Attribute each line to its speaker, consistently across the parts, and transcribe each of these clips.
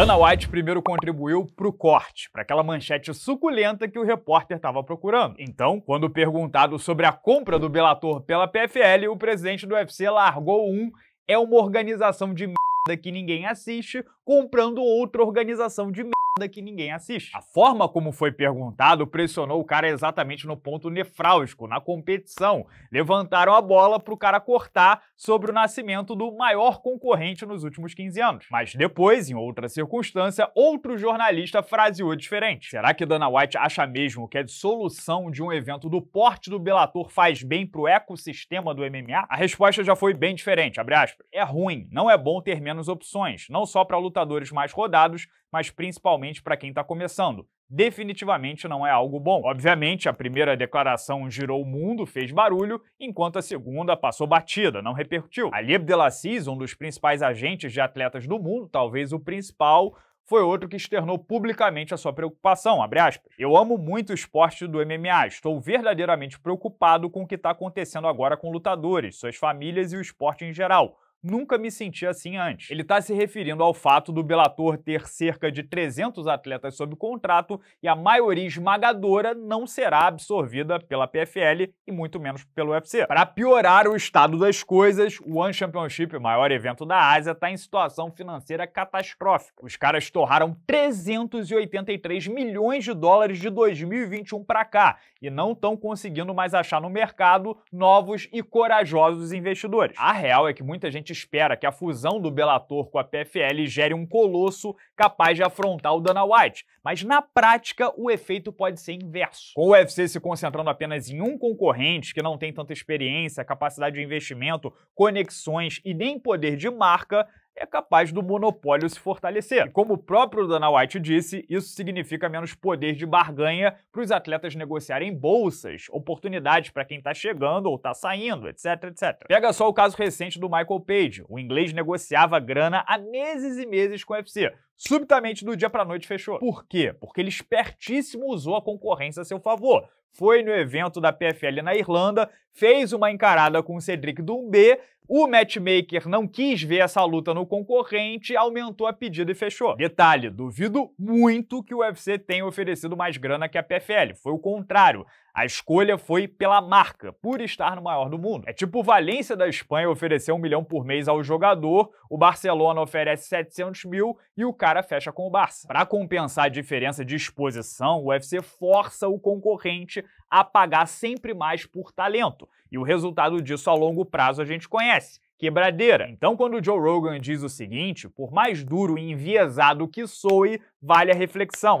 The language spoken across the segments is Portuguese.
Speaker 1: Ana White primeiro contribuiu pro corte, para aquela manchete suculenta que o repórter estava procurando. Então, quando perguntado sobre a compra do Belator pela PFL, o presidente do UFC largou um é uma organização de merda que ninguém assiste comprando outra organização de merda que ninguém assiste. A forma como foi perguntado pressionou o cara exatamente no ponto nefrálgico, na competição. Levantaram a bola pro cara cortar sobre o nascimento do maior concorrente nos últimos 15 anos. Mas depois, em outra circunstância, outro jornalista fraseou diferente. Será que Dana White acha mesmo que a dissolução de um evento do porte do Bellator faz bem pro ecossistema do MMA? A resposta já foi bem diferente, É ruim, não é bom ter menos opções, não só para lutadores mais rodados, mas principalmente principalmente para quem está começando. Definitivamente não é algo bom. Obviamente, a primeira declaração girou o mundo, fez barulho, enquanto a segunda passou batida, não repercutiu. Ali Abdelaziz, um dos principais agentes de atletas do mundo, talvez o principal, foi outro que externou publicamente a sua preocupação, Eu amo muito o esporte do MMA, estou verdadeiramente preocupado com o que está acontecendo agora com lutadores, suas famílias e o esporte em geral. Nunca me senti assim antes. Ele está se referindo ao fato do Bellator ter cerca de 300 atletas sob contrato e a maioria esmagadora não será absorvida pela PFL e muito menos pelo UFC. Para piorar o estado das coisas, o One Championship, o maior evento da Ásia, está em situação financeira catastrófica. Os caras torraram 383 milhões de dólares de 2021 para cá e não estão conseguindo mais achar no mercado novos e corajosos investidores. A real é que muita gente gente espera que a fusão do Bellator com a PFL gere um colosso capaz de afrontar o Dana White, mas na prática o efeito pode ser inverso. Com o UFC se concentrando apenas em um concorrente que não tem tanta experiência, capacidade de investimento, conexões e nem poder de marca, é capaz do monopólio se fortalecer. E como o próprio Dana White disse, isso significa menos poder de barganha para os atletas negociarem bolsas, oportunidades para quem está chegando ou está saindo, etc, etc. Pega só o caso recente do Michael Page. O inglês negociava grana há meses e meses com o UFC. Subitamente, do dia para noite, fechou. Por quê? Porque ele espertíssimo usou a concorrência a seu favor foi no evento da PFL na Irlanda, fez uma encarada com o Cedric Dumbé. O matchmaker não quis ver essa luta no concorrente, aumentou a pedida e fechou. Detalhe, duvido muito que o UFC tenha oferecido mais grana que a PFL. Foi o contrário. A escolha foi pela marca, por estar no maior do mundo. É tipo o Valência da Espanha oferecer um milhão por mês ao jogador, o Barcelona oferece 700 mil e o cara fecha com o Barça. Para compensar a diferença de exposição, o UFC força o concorrente a pagar sempre mais por talento. E o resultado disso a longo prazo a gente conhece quebradeira. Então, quando o Joe Rogan diz o seguinte, por mais duro e enviesado que soe, vale a reflexão,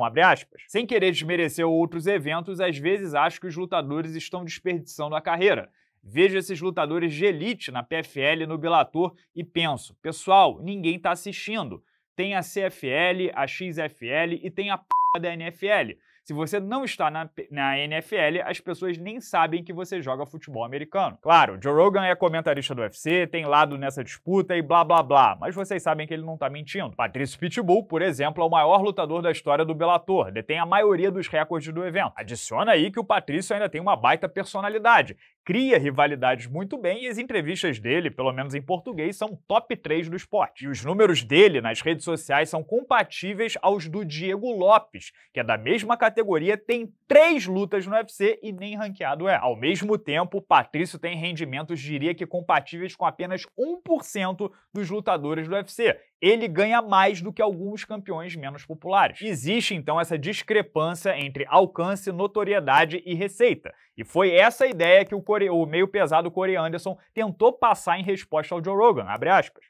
Speaker 1: Sem querer desmerecer outros eventos, às vezes acho que os lutadores estão desperdiçando a carreira. Vejo esses lutadores de elite na PFL no Bellator e penso, pessoal, ninguém está assistindo. Tem a CFL, a XFL e tem a p da NFL. Se você não está na, na NFL, as pessoas nem sabem que você joga futebol americano. Claro, Joe Rogan é comentarista do UFC, tem lado nessa disputa e blá blá blá, mas vocês sabem que ele não está mentindo. Patrício Pitbull, por exemplo, é o maior lutador da história do Bellator, detém a maioria dos recordes do evento. Adiciona aí que o Patrício ainda tem uma baita personalidade, cria rivalidades muito bem e as entrevistas dele, pelo menos em português, são top 3 do esporte. E os números dele nas redes sociais são compatíveis aos do Diego Lopes, que é da mesma categoria, tem três lutas no UFC e nem ranqueado é. Ao mesmo tempo, Patrício tem rendimentos, diria que compatíveis com apenas 1% dos lutadores do UFC ele ganha mais do que alguns campeões menos populares. Existe então essa discrepância entre alcance, notoriedade e receita. E foi essa ideia que o, core... o meio pesado Corey Anderson tentou passar em resposta ao Joe Rogan,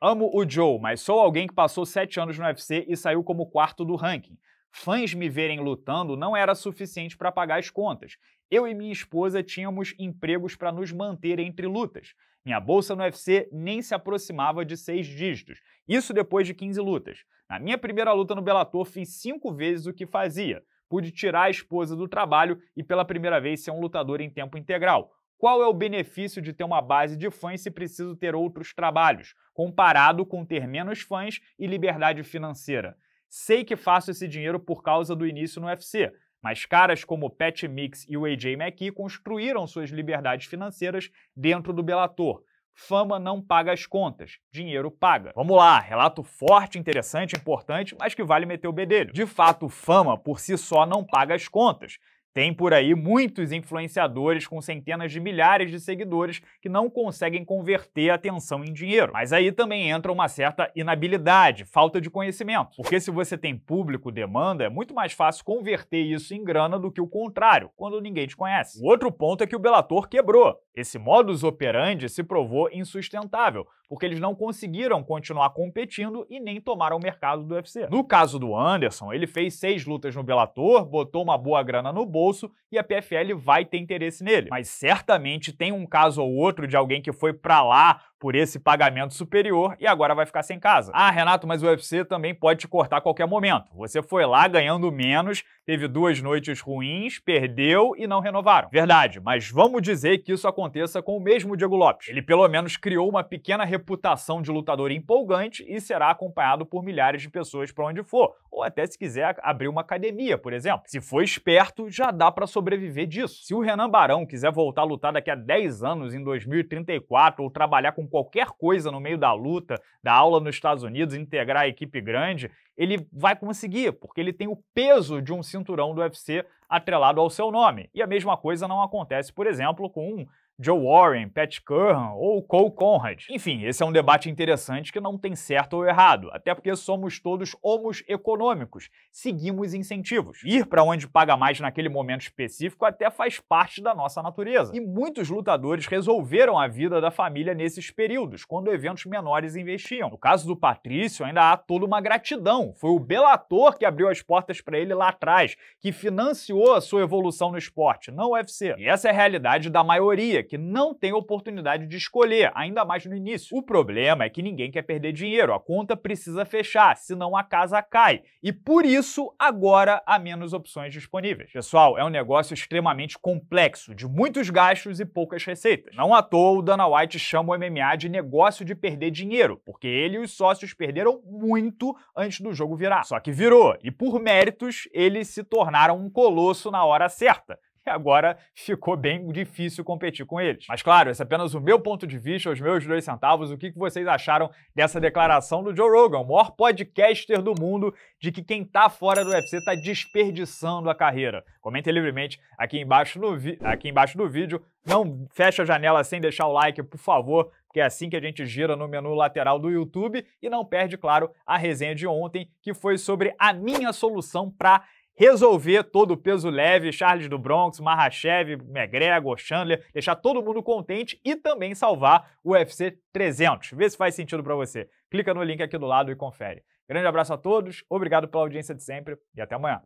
Speaker 1: Amo o Joe, mas sou alguém que passou sete anos no UFC e saiu como quarto do ranking fãs me verem lutando não era suficiente para pagar as contas. Eu e minha esposa tínhamos empregos para nos manter entre lutas. Minha bolsa no UFC nem se aproximava de seis dígitos. Isso depois de 15 lutas. Na minha primeira luta no Bellator, fiz cinco vezes o que fazia. Pude tirar a esposa do trabalho e pela primeira vez ser um lutador em tempo integral. Qual é o benefício de ter uma base de fãs se preciso ter outros trabalhos, comparado com ter menos fãs e liberdade financeira? Sei que faço esse dinheiro por causa do início no UFC, mas caras como Pat Mix e o AJ McKee construíram suas liberdades financeiras dentro do Bellator. Fama não paga as contas, dinheiro paga. Vamos lá, relato forte, interessante, importante, mas que vale meter o bedelho. De fato, fama por si só não paga as contas. Tem por aí muitos influenciadores com centenas de milhares de seguidores que não conseguem converter a atenção em dinheiro. Mas aí também entra uma certa inabilidade, falta de conhecimento. Porque se você tem público, demanda, é muito mais fácil converter isso em grana do que o contrário, quando ninguém te conhece. O outro ponto é que o Belator quebrou. Esse modus operandi se provou insustentável, porque eles não conseguiram continuar competindo e nem tomaram o mercado do UFC. No caso do Anderson, ele fez seis lutas no Bellator, botou uma boa grana no bolso e a PFL vai ter interesse nele. Mas certamente tem um caso ou outro de alguém que foi para lá por esse pagamento superior e agora vai ficar sem casa. Ah, Renato, mas o UFC também pode te cortar a qualquer momento. Você foi lá ganhando menos, teve duas noites ruins, perdeu e não renovaram. Verdade, mas vamos dizer que isso aconteça com o mesmo Diego Lopes. Ele pelo menos criou uma pequena reputação de lutador empolgante e será acompanhado por milhares de pessoas para onde for, ou até se quiser abrir uma academia, por exemplo. Se for esperto, já dá para sobreviver disso. Se o Renan Barão quiser voltar a lutar daqui a 10 anos em 2034 ou trabalhar com qualquer coisa no meio da luta, da aula nos Estados Unidos, integrar a equipe grande, ele vai conseguir, porque ele tem o peso de um cinturão do UFC atrelado ao seu nome. E a mesma coisa não acontece, por exemplo, com um Joe Warren, Pat Curran ou Cole Conrad. Enfim, esse é um debate interessante que não tem certo ou errado, até porque somos todos homos econômicos, seguimos incentivos. Ir para onde paga mais naquele momento específico até faz parte da nossa natureza. E muitos lutadores resolveram a vida da família nesses períodos, quando eventos menores investiam. No caso do Patrício, ainda há toda uma gratidão. Foi o Belator que abriu as portas para ele lá atrás, que financiou a sua evolução no esporte, não o UFC. E essa é a realidade da maioria que não tem oportunidade de escolher, ainda mais no início. O problema é que ninguém quer perder dinheiro, a conta precisa fechar, senão a casa cai. E por isso, agora há menos opções disponíveis. Pessoal, é um negócio extremamente complexo, de muitos gastos e poucas receitas. Não à toa o Dana White chama o MMA de negócio de perder dinheiro, porque ele e os sócios perderam muito antes do jogo virar. Só que virou, e por méritos, eles se tornaram um colosso na hora certa agora ficou bem difícil competir com eles. Mas claro, esse é apenas o meu ponto de vista, os meus dois centavos, o que vocês acharam dessa declaração do Joe Rogan, o maior podcaster do mundo, de que quem tá fora do UFC tá desperdiçando a carreira. Comente livremente aqui embaixo, no aqui embaixo do vídeo, não fecha a janela sem deixar o like, por favor, que é assim que a gente gira no menu lateral do YouTube e não perde, claro, a resenha de ontem, que foi sobre a minha solução para resolver todo o peso leve, Charles do Bronx, Marrachev, McGregor, Chandler, deixar todo mundo contente e também salvar o UFC 300. Vê se faz sentido para você. Clica no link aqui do lado e confere. Grande abraço a todos, obrigado pela audiência de sempre e até amanhã.